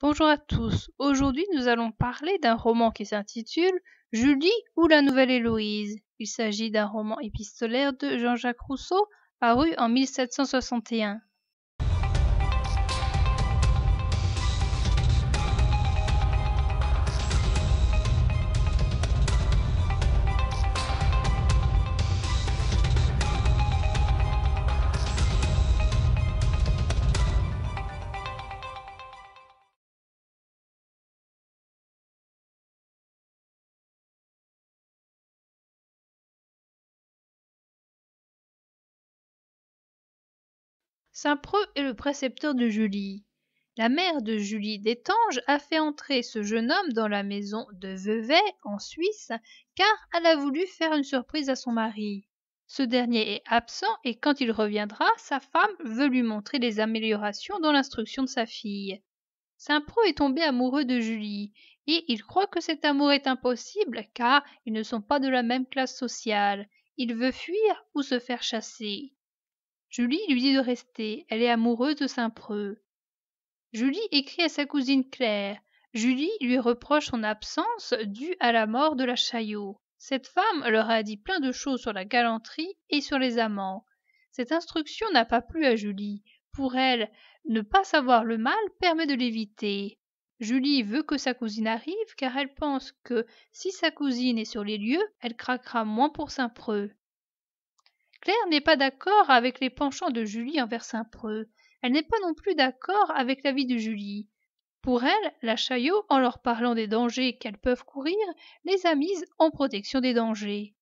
Bonjour à tous. Aujourd'hui, nous allons parler d'un roman qui s'intitule Julie ou la nouvelle Héloïse. Il s'agit d'un roman épistolaire de Jean-Jacques Rousseau, paru en 1761. saint est le précepteur de Julie. La mère de Julie d'Étanges a fait entrer ce jeune homme dans la maison de Vevey, en Suisse, car elle a voulu faire une surprise à son mari. Ce dernier est absent et quand il reviendra, sa femme veut lui montrer les améliorations dans l'instruction de sa fille. Saint-Preux est tombé amoureux de Julie, et il croit que cet amour est impossible car ils ne sont pas de la même classe sociale. Il veut fuir ou se faire chasser. Julie lui dit de rester, elle est amoureuse de Saint-Preux. Julie écrit à sa cousine Claire. Julie lui reproche son absence due à la mort de la Chaillot. Cette femme leur a dit plein de choses sur la galanterie et sur les amants. Cette instruction n'a pas plu à Julie. Pour elle, ne pas savoir le mal permet de l'éviter. Julie veut que sa cousine arrive car elle pense que si sa cousine est sur les lieux, elle craquera moins pour Saint-Preux. Claire n'est pas d'accord avec les penchants de Julie envers Saint-Preux. Elle n'est pas non plus d'accord avec l'avis de Julie. Pour elle, la Chaillot, en leur parlant des dangers qu'elles peuvent courir, les a mises en protection des dangers.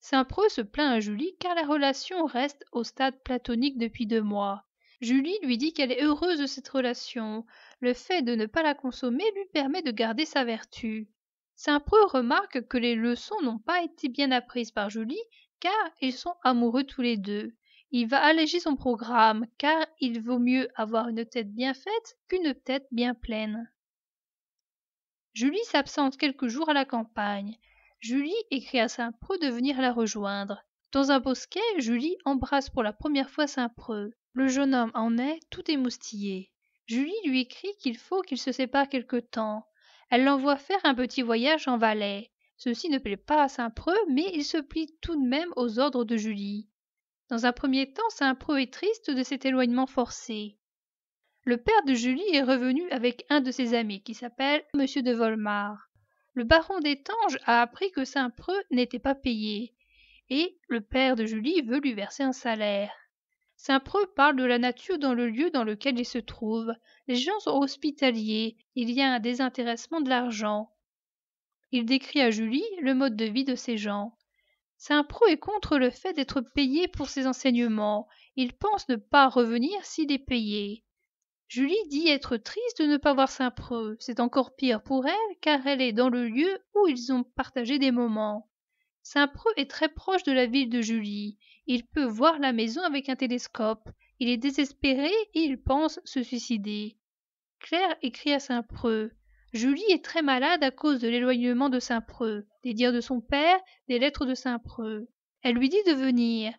Saint-Preux se plaint à Julie car la relation reste au stade platonique depuis deux mois. Julie lui dit qu'elle est heureuse de cette relation. Le fait de ne pas la consommer lui permet de garder sa vertu. Saint-Preux remarque que les leçons n'ont pas été bien apprises par Julie car ils sont amoureux tous les deux. Il va alléger son programme, car il vaut mieux avoir une tête bien faite qu'une tête bien pleine. Julie s'absente quelques jours à la campagne. Julie écrit à Saint-Preux de venir la rejoindre. Dans un bosquet, Julie embrasse pour la première fois Saint-Preux. Le jeune homme en est tout émoustillé. Julie lui écrit qu'il faut qu'ils se séparent quelque temps. Elle l'envoie faire un petit voyage en Valais. Ceci ne plaît pas à Saint-Preux, mais il se plie tout de même aux ordres de Julie. Dans un premier temps, Saint-Preux est triste de cet éloignement forcé. Le père de Julie est revenu avec un de ses amis qui s'appelle M. de Volmar. Le baron d'Étanges a appris que Saint-Preux n'était pas payé, et le père de Julie veut lui verser un salaire. Saint-Preux parle de la nature dans le lieu dans lequel il se trouve. Les gens sont hospitaliers, il y a un désintéressement de l'argent. Il décrit à Julie le mode de vie de ces gens. Saint Preux est contre le fait d'être payé pour ses enseignements. Il pense ne pas revenir s'il est payé. Julie dit être triste de ne pas voir Saint-Preux. C'est encore pire pour elle car elle est dans le lieu où ils ont partagé des moments. Saint-Preux est très proche de la ville de Julie. Il peut voir la maison avec un télescope. Il est désespéré et il pense se suicider. Claire écrit à Saint-Preux. Julie est très malade à cause de l'éloignement de Saint-Preux, des dires de son père, des lettres de Saint-Preux. Elle lui dit de venir.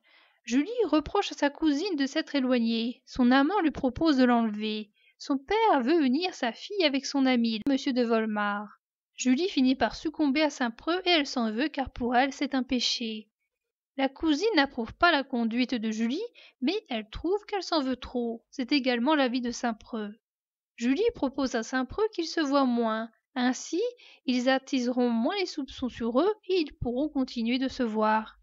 Julie reproche à sa cousine de s'être éloignée. Son amant lui propose de l'enlever. Son père veut unir sa fille avec son ami, M. de Volmar. Julie finit par succomber à Saint-Preux et elle s'en veut car pour elle c'est un péché. La cousine n'approuve pas la conduite de Julie, mais elle trouve qu'elle s'en veut trop. C'est également l'avis de Saint-Preux. Julie propose à Saint-Preux qu'ils se voient moins. Ainsi, ils attiseront moins les soupçons sur eux et ils pourront continuer de se voir.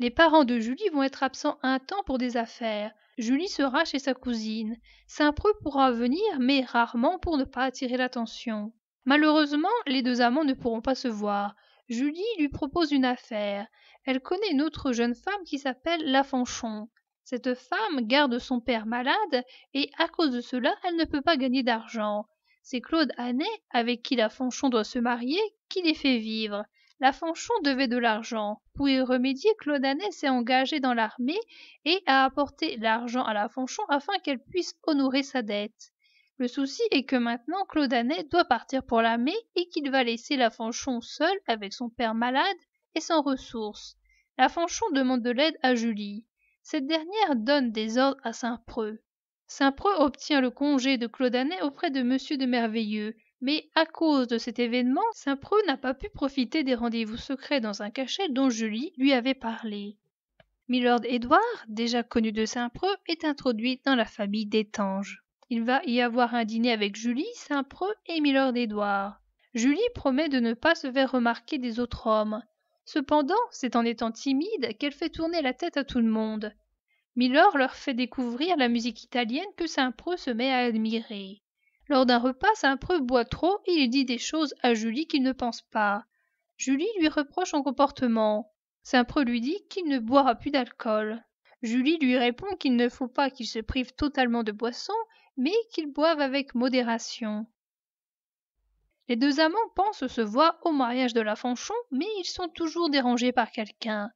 Les parents de Julie vont être absents un temps pour des affaires. Julie sera chez sa cousine. Saint-Preux pourra venir, mais rarement pour ne pas attirer l'attention. Malheureusement, les deux amants ne pourront pas se voir. Julie lui propose une affaire. Elle connaît une autre jeune femme qui s'appelle La Fanchon. Cette femme garde son père malade et à cause de cela, elle ne peut pas gagner d'argent. C'est Claude Anet, avec qui la Fanchon doit se marier, qui les fait vivre. La Fanchon devait de l'argent. Pour y remédier, Claude Anet s'est engagé dans l'armée et a apporté l'argent à la Fanchon afin qu'elle puisse honorer sa dette. Le souci est que maintenant Claude Anet doit partir pour l'armée et qu'il va laisser la Fanchon seule avec son père malade et sans ressources. La Fanchon demande de l'aide à Julie cette dernière donne des ordres à Saint-Preux. Saint-Preux obtient le congé de Claudanet auprès de Monsieur de Merveilleux, mais à cause de cet événement, Saint-Preux n'a pas pu profiter des rendez-vous secrets dans un cachet dont Julie lui avait parlé. Milord Édouard, déjà connu de Saint-Preux, est introduit dans la famille d'Étanges. Il va y avoir un dîner avec Julie, Saint-Preux et Milord Édouard. Julie promet de ne pas se faire remarquer des autres hommes cependant c'est en étant timide qu'elle fait tourner la tête à tout le monde milor leur fait découvrir la musique italienne que Saint-Preux se met à admirer lors d'un repas Saint-Preux boit trop et il dit des choses à julie qu'il ne pense pas julie lui reproche son comportement Saint-Preux lui dit qu'il ne boira plus d'alcool julie lui répond qu'il ne faut pas qu'il se prive totalement de boisson mais qu'il boive avec modération les deux amants pensent se voir au mariage de la Fanchon, mais ils sont toujours dérangés par quelqu'un.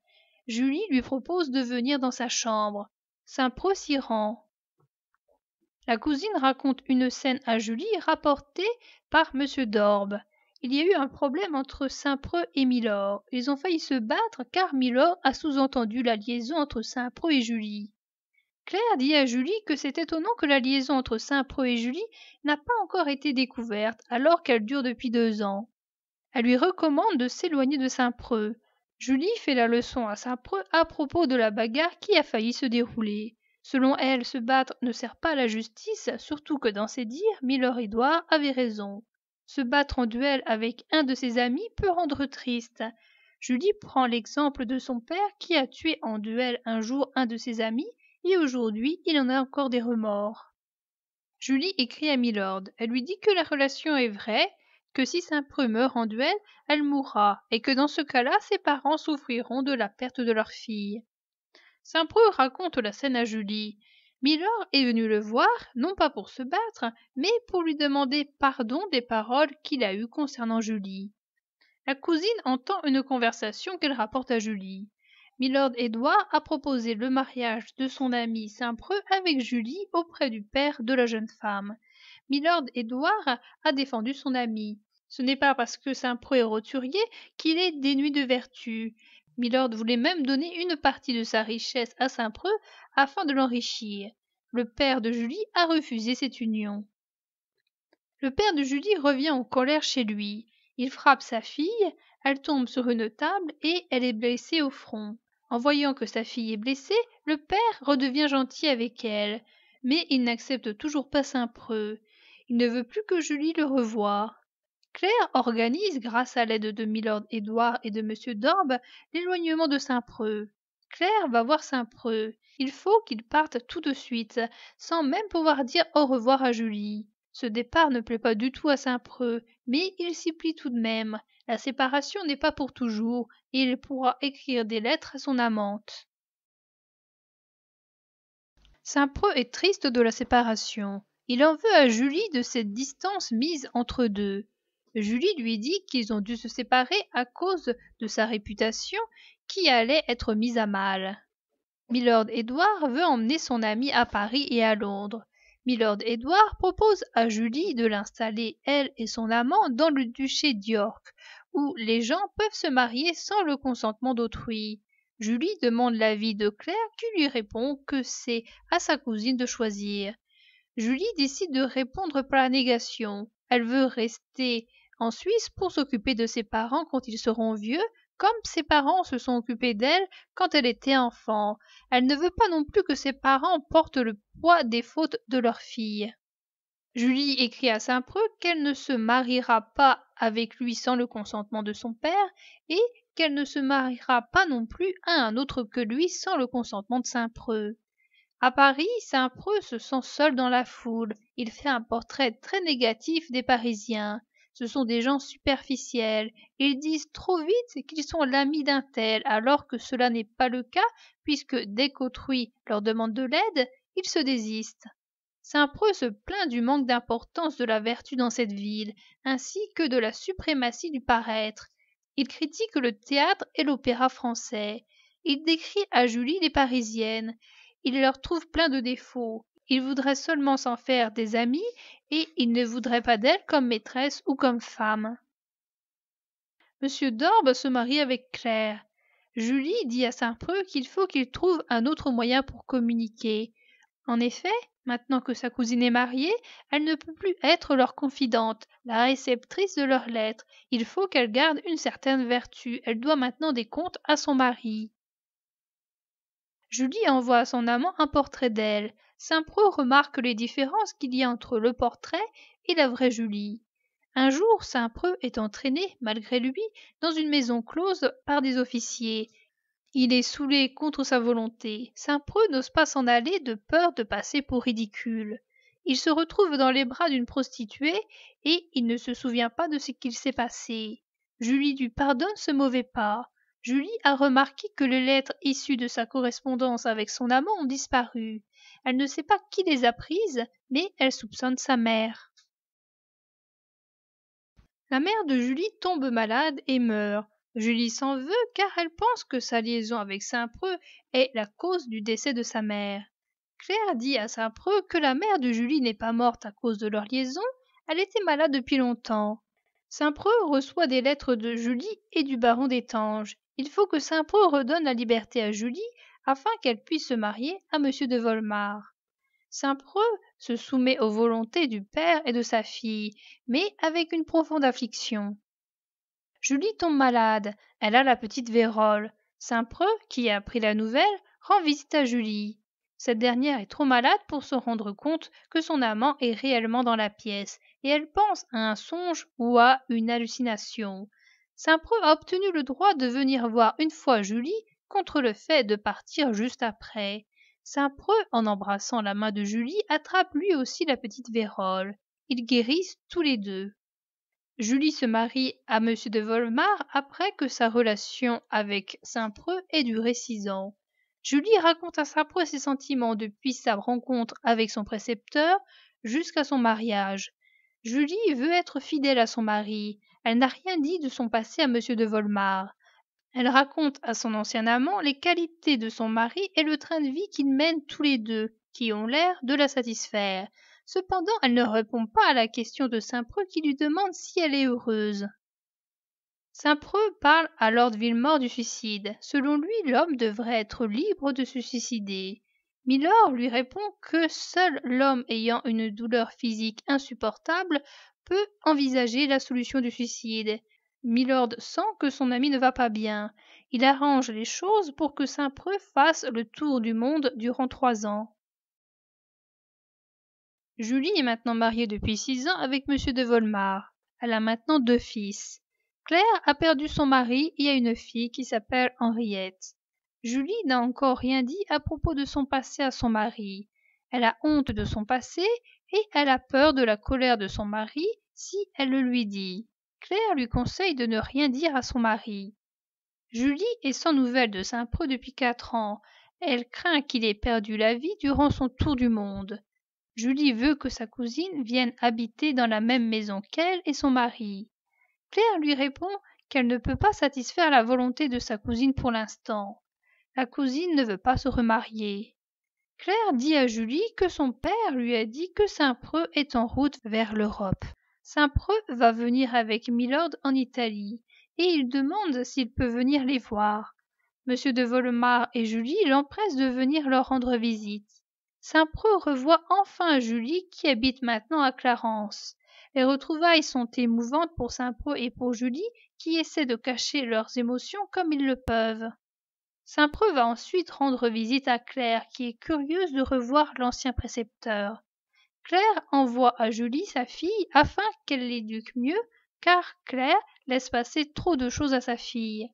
Julie lui propose de venir dans sa chambre. saint Preux s'y rend. La cousine raconte une scène à Julie rapportée par M. Dorbe. Il y a eu un problème entre Saint-Preux et Milor. Ils ont failli se battre car Milord a sous-entendu la liaison entre Saint-Preux et Julie. Claire dit à Julie que c'est étonnant que la liaison entre Saint-Preux et Julie n'a pas encore été découverte, alors qu'elle dure depuis deux ans. Elle lui recommande de s'éloigner de Saint-Preux. Julie fait la leçon à Saint-Preux à propos de la bagarre qui a failli se dérouler. Selon elle, se battre ne sert pas à la justice, surtout que dans ses dires, Miller Edouard avait raison. Se battre en duel avec un de ses amis peut rendre triste. Julie prend l'exemple de son père qui a tué en duel un jour un de ses amis et aujourd'hui il en a encore des remords. Julie écrit à Milord. Elle lui dit que la relation est vraie, que si Saint-Preux meurt en duel, elle mourra, et que dans ce cas-là, ses parents souffriront de la perte de leur fille. Saint-Preux raconte la scène à Julie. Milord est venu le voir, non pas pour se battre, mais pour lui demander pardon des paroles qu'il a eues concernant Julie. La cousine entend une conversation qu'elle rapporte à Julie. Milord Edouard a proposé le mariage de son ami Saint-Preux avec Julie auprès du père de la jeune femme. Milord Edouard a défendu son ami. Ce n'est pas parce que Saint-Preux est roturier qu'il est dénué de vertu. Milord voulait même donner une partie de sa richesse à Saint-Preux afin de l'enrichir. Le père de Julie a refusé cette union. Le père de Julie revient en colère chez lui. Il frappe sa fille, elle tombe sur une table et elle est blessée au front. En voyant que sa fille est blessée, le père redevient gentil avec elle, mais il n'accepte toujours pas Saint-Preux. Il ne veut plus que Julie le revoie. Claire organise, grâce à l'aide de Milord Édouard et de M. Dorbe, l'éloignement de Saint-Preux. Claire va voir Saint-Preux. Il faut qu'il parte tout de suite, sans même pouvoir dire au revoir à Julie. Ce départ ne plaît pas du tout à Saint-Preux, mais il s'y plie tout de même la séparation n'est pas pour toujours et il pourra écrire des lettres à son amante saint preux est triste de la séparation il en veut à julie de cette distance mise entre deux julie lui dit qu'ils ont dû se séparer à cause de sa réputation qui allait être mise à mal milord Edward veut emmener son ami à paris et à londres Milord Edward propose à Julie de l'installer, elle et son amant, dans le duché d'York, où les gens peuvent se marier sans le consentement d'autrui. Julie demande l'avis de Claire qui lui répond que c'est à sa cousine de choisir. Julie décide de répondre par la négation. Elle veut rester en Suisse pour s'occuper de ses parents quand ils seront vieux, comme ses parents se sont occupés d'elle quand elle était enfant. Elle ne veut pas non plus que ses parents portent le poids des fautes de leur fille. Julie écrit à Saint-Preux qu'elle ne se mariera pas avec lui sans le consentement de son père et qu'elle ne se mariera pas non plus à un autre que lui sans le consentement de Saint-Preux. À Paris, Saint-Preux se sent seul dans la foule. Il fait un portrait très négatif des Parisiens. Ce sont des gens superficiels. Ils disent trop vite qu'ils sont l'ami d'un tel, alors que cela n'est pas le cas, puisque dès qu'autrui leur demande de l'aide, ils se désistent. Saint-Preux se plaint du manque d'importance de la vertu dans cette ville, ainsi que de la suprématie du paraître. Il critique le théâtre et l'opéra français. Il décrit à Julie les Parisiennes. Il leur trouve plein de défauts. Il voudrait seulement s'en faire des amis et il ne voudrait pas d'elle comme maîtresse ou comme femme. Monsieur Dorbe se marie avec Claire. Julie dit à Saint-Preux qu'il faut qu'il trouve un autre moyen pour communiquer. En effet, maintenant que sa cousine est mariée, elle ne peut plus être leur confidente, la réceptrice de leurs lettres. Il faut qu'elle garde une certaine vertu. Elle doit maintenant des comptes à son mari. Julie envoie à son amant un portrait d'elle. Saint-Preux remarque les différences qu'il y a entre le portrait et la vraie Julie. Un jour, Saint-Preux est entraîné, malgré lui, dans une maison close par des officiers. Il est saoulé contre sa volonté. Saint-Preux n'ose pas s'en aller de peur de passer pour ridicule. Il se retrouve dans les bras d'une prostituée et il ne se souvient pas de ce qu'il s'est passé. Julie lui pardonne ce mauvais pas. Julie a remarqué que les lettres issues de sa correspondance avec son amant ont disparu. Elle ne sait pas qui les a prises, mais elle soupçonne sa mère. La mère de Julie tombe malade et meurt. Julie s'en veut car elle pense que sa liaison avec Saint-Preux est la cause du décès de sa mère. Claire dit à Saint-Preux que la mère de Julie n'est pas morte à cause de leur liaison, elle était malade depuis longtemps. Saint-Preux reçoit des lettres de Julie et du baron d'Étanges. Il faut que Saint-Preux redonne la liberté à Julie afin qu'elle puisse se marier à m de Volmar. saint-preux se soumet aux volontés du père et de sa fille mais avec une profonde affliction julie tombe malade elle a la petite vérole saint-preux qui a appris la nouvelle rend visite à julie cette dernière est trop malade pour se rendre compte que son amant est réellement dans la pièce et elle pense à un songe ou à une hallucination. Saint-Preux a obtenu le droit de venir voir une fois Julie contre le fait de partir juste après. Saint-Preux, en embrassant la main de Julie, attrape lui aussi la petite Vérole. Ils guérissent tous les deux. Julie se marie à M. de Volmar après que sa relation avec Saint-Preux ait duré six ans. Julie raconte à Saint-Preux ses sentiments depuis sa rencontre avec son précepteur jusqu'à son mariage. Julie veut être fidèle à son mari. Elle n'a rien dit de son passé à M. de Volmar. Elle raconte à son ancien amant les qualités de son mari et le train de vie qu'ils mènent tous les deux, qui ont l'air de la satisfaire. Cependant, elle ne répond pas à la question de Saint-Preux qui lui demande si elle est heureuse. Saint-Preux parle à Lord Villemort du suicide. Selon lui, l'homme devrait être libre de se suicider. Milord lui répond que seul l'homme ayant une douleur physique insupportable peut envisager la solution du suicide. Milord sent que son ami ne va pas bien. Il arrange les choses pour que Saint-Preux fasse le tour du monde durant trois ans. Julie est maintenant mariée depuis six ans avec M. de Volmar. Elle a maintenant deux fils. Claire a perdu son mari et a une fille qui s'appelle Henriette. Julie n'a encore rien dit à propos de son passé à son mari. Elle a honte de son passé et elle a peur de la colère de son mari si elle le lui dit claire lui conseille de ne rien dire à son mari. Julie est sans nouvelles de Saint-Preux depuis quatre ans. Elle craint qu'il ait perdu la vie durant son tour du monde. Julie veut que sa cousine vienne habiter dans la même maison qu'elle et son mari. Claire lui répond qu'elle ne peut pas satisfaire la volonté de sa cousine pour l'instant. La cousine ne veut pas se remarier. Claire dit à Julie que son père lui a dit que Saint-Preux est en route vers l'Europe. Saint-Preux va venir avec Milord en Italie, et il demande s'il peut venir les voir. Monsieur de Volemar et Julie l'empressent de venir leur rendre visite. Saint-Preux revoit enfin Julie qui habite maintenant à Clarence. Les retrouvailles sont émouvantes pour Saint-Preux et pour Julie qui essaient de cacher leurs émotions comme ils le peuvent. Saint-Preux va ensuite rendre visite à Claire qui est curieuse de revoir l'ancien précepteur. Claire envoie à Julie sa fille afin qu'elle l'éduque mieux, car Claire laisse passer trop de choses à sa fille.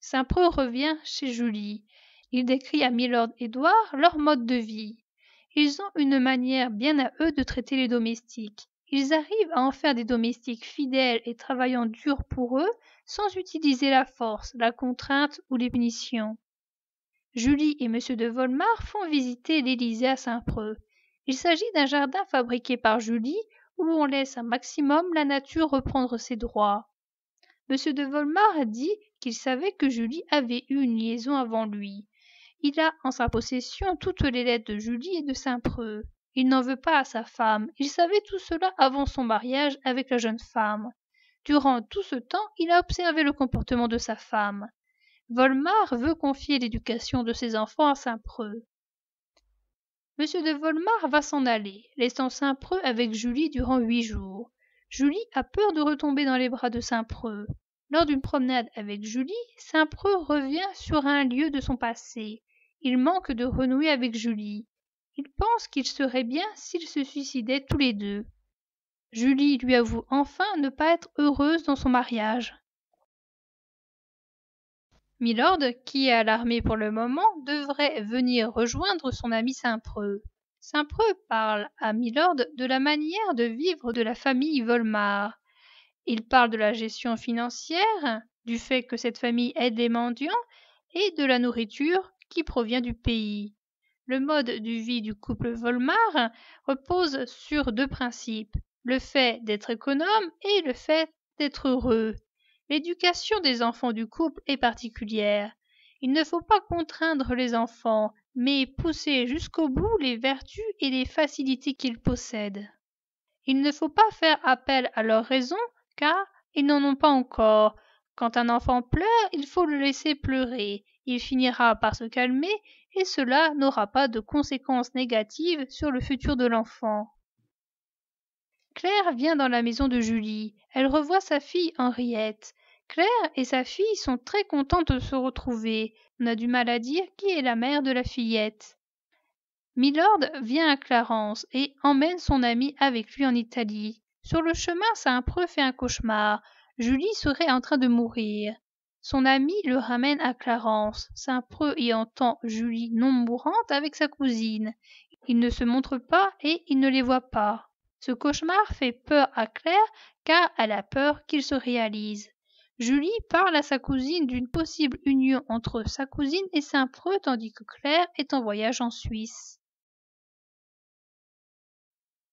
Saint-Preux revient chez Julie. Il décrit à Milord Édouard leur mode de vie. Ils ont une manière bien à eux de traiter les domestiques. Ils arrivent à en faire des domestiques fidèles et travaillant dur pour eux sans utiliser la force, la contrainte ou les punitions. Julie et M. de Volmar font visiter l'Élysée à Saint-Preux. Il s'agit d'un jardin fabriqué par Julie où on laisse un maximum la nature reprendre ses droits. Monsieur de Volmar a dit qu'il savait que Julie avait eu une liaison avant lui. Il a en sa possession toutes les lettres de Julie et de Saint-Preux. Il n'en veut pas à sa femme. Il savait tout cela avant son mariage avec la jeune femme. Durant tout ce temps, il a observé le comportement de sa femme. Volmar veut confier l'éducation de ses enfants à Saint-Preux m de Volmar va s'en aller laissant saint-preux avec julie durant huit jours julie a peur de retomber dans les bras de saint-preux lors d'une promenade avec julie saint-preux revient sur un lieu de son passé il manque de renouer avec julie il pense qu'il serait bien s'ils se suicidaient tous les deux julie lui avoue enfin ne pas être heureuse dans son mariage Milord, qui est à l'armée pour le moment, devrait venir rejoindre son ami Saint-Preux. Saint-Preux parle à Milord de la manière de vivre de la famille Volmar. Il parle de la gestion financière, du fait que cette famille est des mendiants et de la nourriture qui provient du pays. Le mode de vie du couple Volmar repose sur deux principes, le fait d'être économe et le fait d'être heureux l'éducation des enfants du couple est particulière il ne faut pas contraindre les enfants mais pousser jusqu'au bout les vertus et les facilités qu'ils possèdent il ne faut pas faire appel à leur raison car ils n'en ont pas encore quand un enfant pleure il faut le laisser pleurer il finira par se calmer et cela n'aura pas de conséquences négatives sur le futur de l'enfant. Claire vient dans la maison de Julie. Elle revoit sa fille Henriette. Claire et sa fille sont très contentes de se retrouver. On a du mal à dire qui est la mère de la fillette. Milord vient à Clarence et emmène son ami avec lui en Italie. Sur le chemin, saint un preux fait un cauchemar. Julie serait en train de mourir. Son ami le ramène à Clarence. Saint-Preux y entend Julie non mourante avec sa cousine. Il ne se montre pas et il ne les voit pas. Ce cauchemar fait peur à Claire car elle a peur qu'il se réalise. Julie parle à sa cousine d'une possible union entre sa cousine et Saint-Preux tandis que Claire est en voyage en Suisse.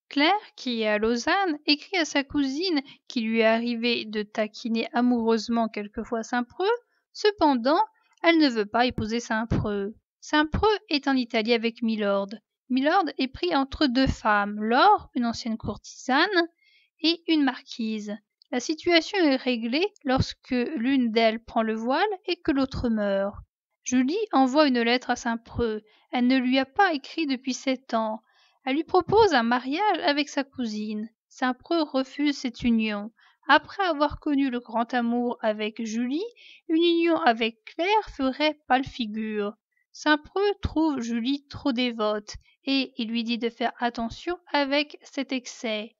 Claire, qui est à Lausanne, écrit à sa cousine qu'il lui est arrivé de taquiner amoureusement quelquefois Saint-Preux, cependant elle ne veut pas épouser Saint-Preux. Saint-Preux est en Italie avec Milord. Milord est pris entre deux femmes, Laure, une ancienne courtisane, et une marquise. La situation est réglée lorsque l'une d'elles prend le voile et que l'autre meurt. Julie envoie une lettre à Saint-Preux. Elle ne lui a pas écrit depuis sept ans. Elle lui propose un mariage avec sa cousine. Saint-Preux refuse cette union. Après avoir connu le grand amour avec Julie, une union avec Claire ferait pâle figure. Saint-Preux trouve Julie trop dévote et il lui dit de faire attention avec cet excès.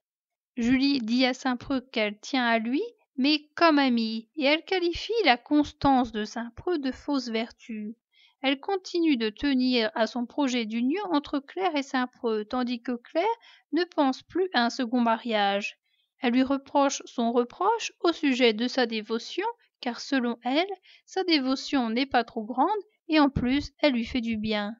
Julie dit à Saint-Preux qu'elle tient à lui, mais comme amie, et elle qualifie la constance de Saint-Preux de fausse vertu. Elle continue de tenir à son projet d'union entre Claire et Saint-Preux, tandis que Claire ne pense plus à un second mariage. Elle lui reproche son reproche au sujet de sa dévotion, car selon elle, sa dévotion n'est pas trop grande et en plus elle lui fait du bien.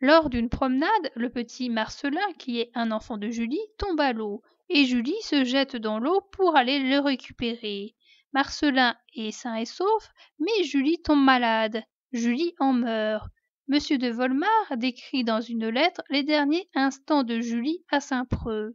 Lors d'une promenade, le petit Marcelin, qui est un enfant de Julie, tombe à l'eau et Julie se jette dans l'eau pour aller le récupérer. Marcelin est sain et sauf, mais Julie tombe malade. Julie en meurt. Monsieur de Volmar décrit dans une lettre les derniers instants de Julie à Saint-Preux.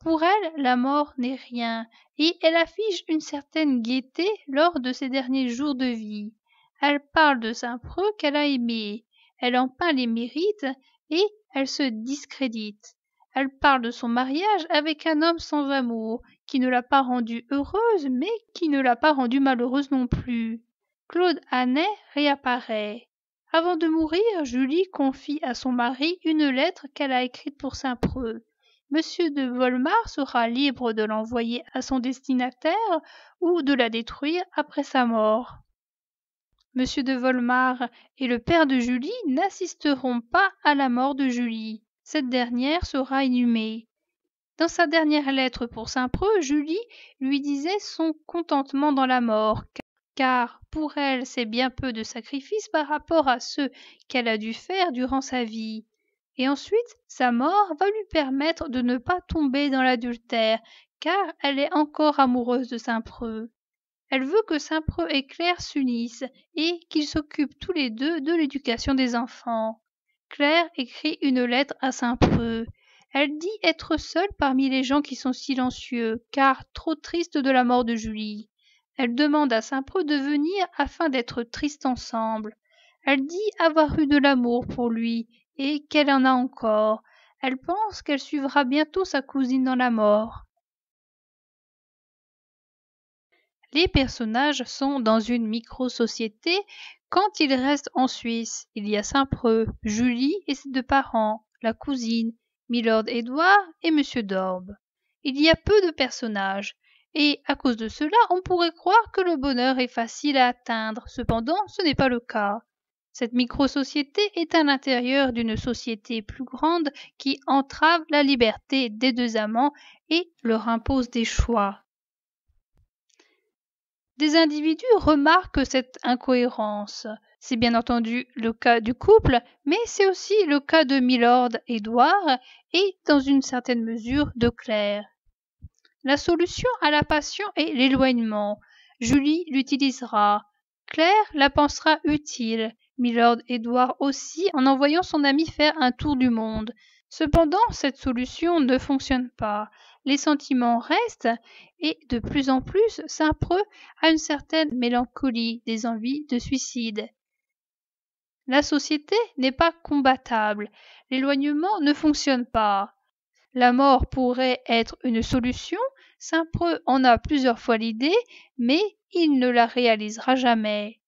Pour elle, la mort n'est rien, et elle affiche une certaine gaieté lors de ses derniers jours de vie. Elle parle de Saint-Preux qu'elle a aimé, elle en peint les mérites, et elle se discrédite elle parle de son mariage avec un homme sans amour qui ne l'a pas rendue heureuse mais qui ne l'a pas rendue malheureuse non plus claude Hannet réapparaît avant de mourir julie confie à son mari une lettre qu'elle a écrite pour saint-preux Monsieur de Volmar sera libre de l'envoyer à son destinataire ou de la détruire après sa mort Monsieur de Volmar et le père de julie n'assisteront pas à la mort de julie cette dernière sera inhumée. Dans sa dernière lettre pour Saint-Preux, Julie lui disait son contentement dans la mort, car pour elle c'est bien peu de sacrifices par rapport à ceux qu'elle a dû faire durant sa vie. Et ensuite, sa mort va lui permettre de ne pas tomber dans l'adultère, car elle est encore amoureuse de Saint-Preux. Elle veut que Saint-Preux et Claire s'unissent et qu'ils s'occupent tous les deux de l'éducation des enfants. Claire écrit une lettre à Saint-Preux. Elle dit être seule parmi les gens qui sont silencieux, car trop triste de la mort de Julie. Elle demande à Saint-Preux de venir afin d'être triste ensemble. Elle dit avoir eu de l'amour pour lui, et qu'elle en a encore. Elle pense qu'elle suivra bientôt sa cousine dans la mort. Les personnages sont dans une micro-société quand il reste en Suisse, il y a Saint-Preux, Julie et ses deux parents, la cousine, Milord Édouard et Monsieur d'Orbe. Il y a peu de personnages, et à cause de cela, on pourrait croire que le bonheur est facile à atteindre. Cependant, ce n'est pas le cas. Cette micro-société est à l'intérieur d'une société plus grande qui entrave la liberté des deux amants et leur impose des choix des individus remarquent cette incohérence. C'est bien entendu le cas du couple, mais c'est aussi le cas de Milord Édouard et, dans une certaine mesure, de Claire. La solution à la passion est l'éloignement. Julie l'utilisera. Claire la pensera utile. Milord Édouard aussi en envoyant son ami faire un tour du monde. Cependant, cette solution ne fonctionne pas. Les sentiments restent et de plus en plus Saint-Preux a une certaine mélancolie des envies de suicide. La société n'est pas combattable. L'éloignement ne fonctionne pas. La mort pourrait être une solution. Saint-Preux en a plusieurs fois l'idée, mais il ne la réalisera jamais.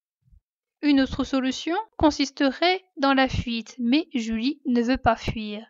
Une autre solution consisterait dans la fuite, mais Julie ne veut pas fuir.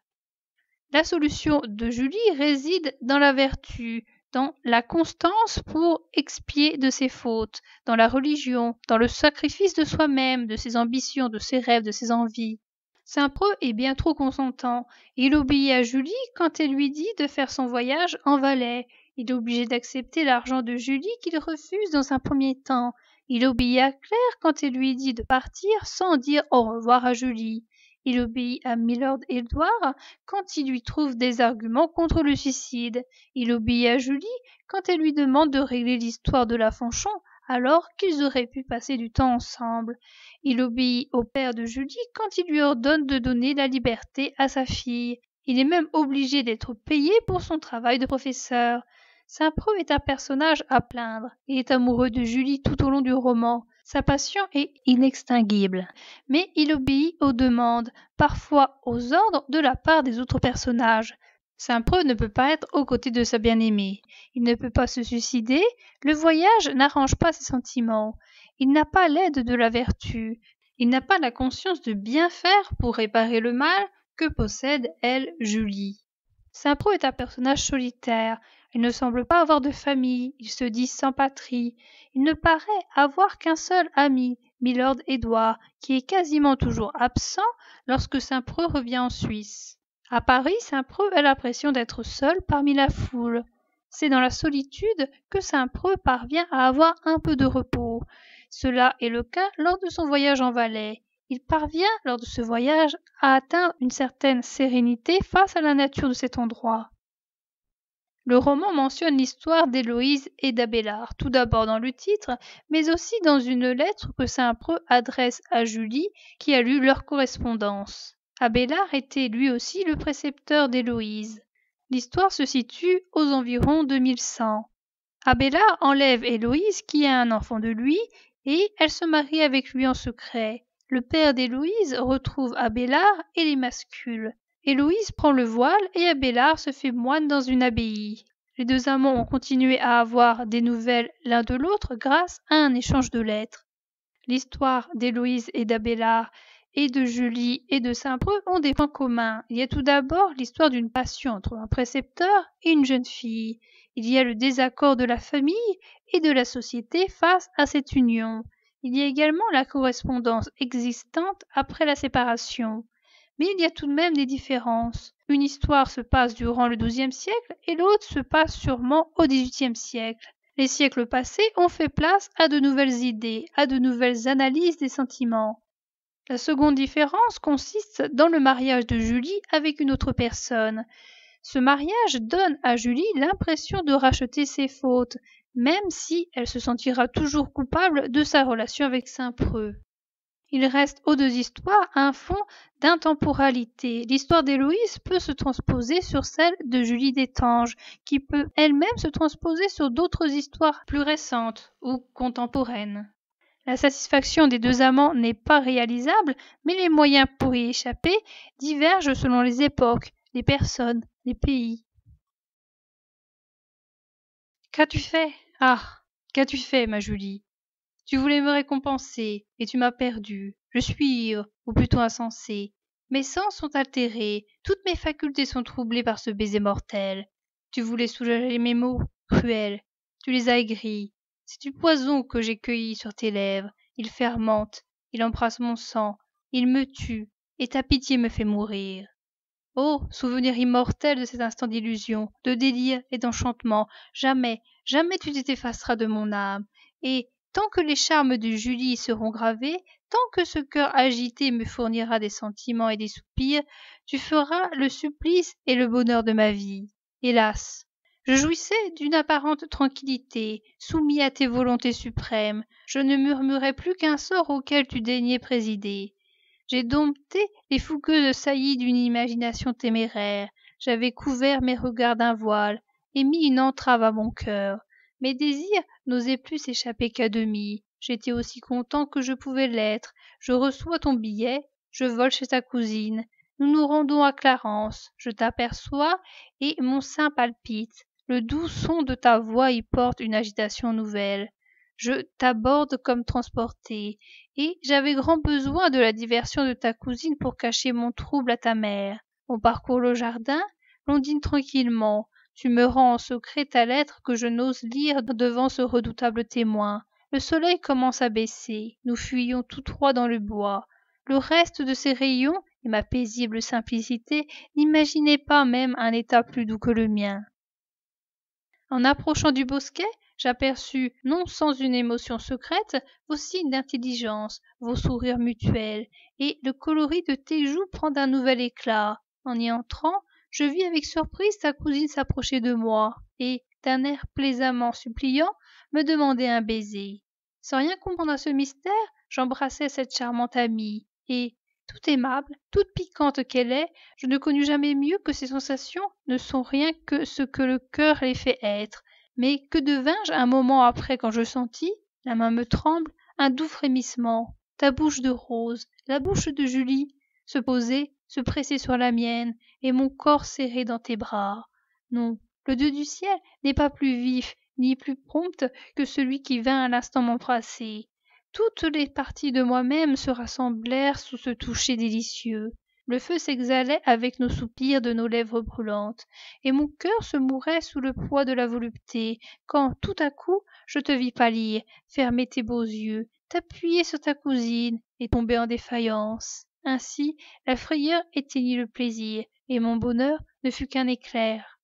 La solution de Julie réside dans la vertu, dans la constance pour expier de ses fautes, dans la religion, dans le sacrifice de soi-même, de ses ambitions, de ses rêves, de ses envies. Saint-Preux est bien trop consentant. Il obéit à Julie quand elle lui dit de faire son voyage en Valais. Il est obligé d'accepter l'argent de Julie qu'il refuse dans un premier temps. Il obéit à Claire quand elle lui dit de partir sans dire au revoir à Julie. Il obéit à Milord Edward quand il lui trouve des arguments contre le suicide. Il obéit à Julie quand elle lui demande de régler l'histoire de la Fanchon alors qu'ils auraient pu passer du temps ensemble. Il obéit au père de Julie quand il lui ordonne de donner la liberté à sa fille. Il est même obligé d'être payé pour son travail de professeur. Saint-Preux est un personnage à plaindre. Il est amoureux de Julie tout au long du roman. Sa passion est inextinguible, mais il obéit aux demandes, parfois aux ordres de la part des autres personnages. Saint Preux ne peut pas être aux côtés de sa bien-aimée. Il ne peut pas se suicider. Le voyage n'arrange pas ses sentiments. Il n'a pas l'aide de la vertu. Il n'a pas la conscience de bien faire pour réparer le mal que possède, elle, Julie. Preux est un personnage solitaire. Il ne semble pas avoir de famille, il se dit sans patrie. Il ne paraît avoir qu'un seul ami, Milord Edouard, qui est quasiment toujours absent lorsque Saint-Preux revient en Suisse. À Paris, Saint-Preux a l'impression d'être seul parmi la foule. C'est dans la solitude que Saint-Preux parvient à avoir un peu de repos. Cela est le cas lors de son voyage en Valais il parvient lors de ce voyage à atteindre une certaine sérénité face à la nature de cet endroit. Le roman mentionne l'histoire d'Héloïse et d'Abélard, tout d'abord dans le titre, mais aussi dans une lettre que Saint-Preux adresse à Julie, qui a lu leur correspondance. Abélard était lui aussi le précepteur d'Héloïse. L'histoire se situe aux environs de 1100. Abélard enlève Héloïse, qui a un enfant de lui, et elle se marie avec lui en secret. Le père d'Héloïse retrouve Abélard et les l'émascule. Héloïse prend le voile et Abélard se fait moine dans une abbaye. Les deux amants ont continué à avoir des nouvelles l'un de l'autre grâce à un échange de lettres. L'histoire d'Héloïse et d'Abélard et de Julie et de Saint-Preux ont des points communs. Il y a tout d'abord l'histoire d'une passion entre un précepteur et une jeune fille. Il y a le désaccord de la famille et de la société face à cette union. Il y a également la correspondance existante après la séparation, mais il y a tout de même des différences. Une histoire se passe durant le XIIe siècle et l'autre se passe sûrement au XVIIIe siècle. Les siècles passés ont fait place à de nouvelles idées, à de nouvelles analyses des sentiments. La seconde différence consiste dans le mariage de Julie avec une autre personne. Ce mariage donne à Julie l'impression de racheter ses fautes même si elle se sentira toujours coupable de sa relation avec Saint-Preux. Il reste aux deux histoires un fond d'intemporalité. L'histoire d'Héloïse peut se transposer sur celle de Julie d'Étange, qui peut elle-même se transposer sur d'autres histoires plus récentes ou contemporaines. La satisfaction des deux amants n'est pas réalisable, mais les moyens pour y échapper divergent selon les époques, les personnes, les pays. Qu'as-tu fait Ah Qu'as-tu fait, ma Julie Tu voulais me récompenser, et tu m'as perdue. Je suis ivre, euh, ou plutôt insensée. Mes sens sont altérés, toutes mes facultés sont troublées par ce baiser mortel. Tu voulais soulager mes maux, cruels. Tu les as aigris. C'est du poison que j'ai cueilli sur tes lèvres. Il fermente, il embrasse mon sang, il me tue, et ta pitié me fait mourir oh souvenir immortel de cet instant d'illusion de délire et d'enchantement jamais jamais tu ne t'effaceras de mon âme et tant que les charmes de julie seront gravés tant que ce cœur agité me fournira des sentiments et des soupirs tu feras le supplice et le bonheur de ma vie hélas je jouissais d'une apparente tranquillité soumis à tes volontés suprêmes je ne murmurais plus qu'un sort auquel tu daignais présider j'ai dompté les fougueuses saillies d'une imagination téméraire j'avais couvert mes regards d'un voile et mis une entrave à mon cœur mes désirs n'osaient plus s'échapper qu'à demi j'étais aussi content que je pouvais l'être je reçois ton billet je vole chez ta cousine nous nous rendons à clarence je t'aperçois et mon sein palpite le doux son de ta voix y porte une agitation nouvelle je t'aborde comme transporté et j'avais grand besoin de la diversion de ta cousine pour cacher mon trouble à ta mère on parcourt le jardin l'on dîne tranquillement tu me rends en secret ta lettre que je n'ose lire devant ce redoutable témoin le soleil commence à baisser nous fuyons tous trois dans le bois le reste de ces rayons et ma paisible simplicité n'imaginaient pas même un état plus doux que le mien en approchant du bosquet j'aperçus non sans une émotion secrète vos signes d'intelligence vos sourires mutuels et le coloris de tes joues prend un nouvel éclat en y entrant je vis avec surprise sa cousine s'approcher de moi et d'un air plaisamment suppliant me demander un baiser sans rien comprendre à ce mystère j'embrassai cette charmante amie et toute aimable, toute piquante qu'elle est, je ne connus jamais mieux que ces sensations ne sont rien que ce que le cœur les fait être, mais que devins-je un moment après quand je sentis, la main me tremble, un doux frémissement, ta bouche de rose, la bouche de Julie, se poser, se presser sur la mienne, et mon corps serré dans tes bras. Non, le Dieu du ciel n'est pas plus vif, ni plus prompt que celui qui vint à l'instant m'embrasser. Toutes les parties de moi-même se rassemblèrent sous ce toucher délicieux. Le feu s'exhalait avec nos soupirs de nos lèvres brûlantes, et mon cœur se mourait sous le poids de la volupté, quand tout à coup je te vis pâlir, fermer tes beaux yeux, t'appuyer sur ta cousine, et tomber en défaillance. Ainsi la frayeur éteignit le plaisir, et mon bonheur ne fut qu'un éclair.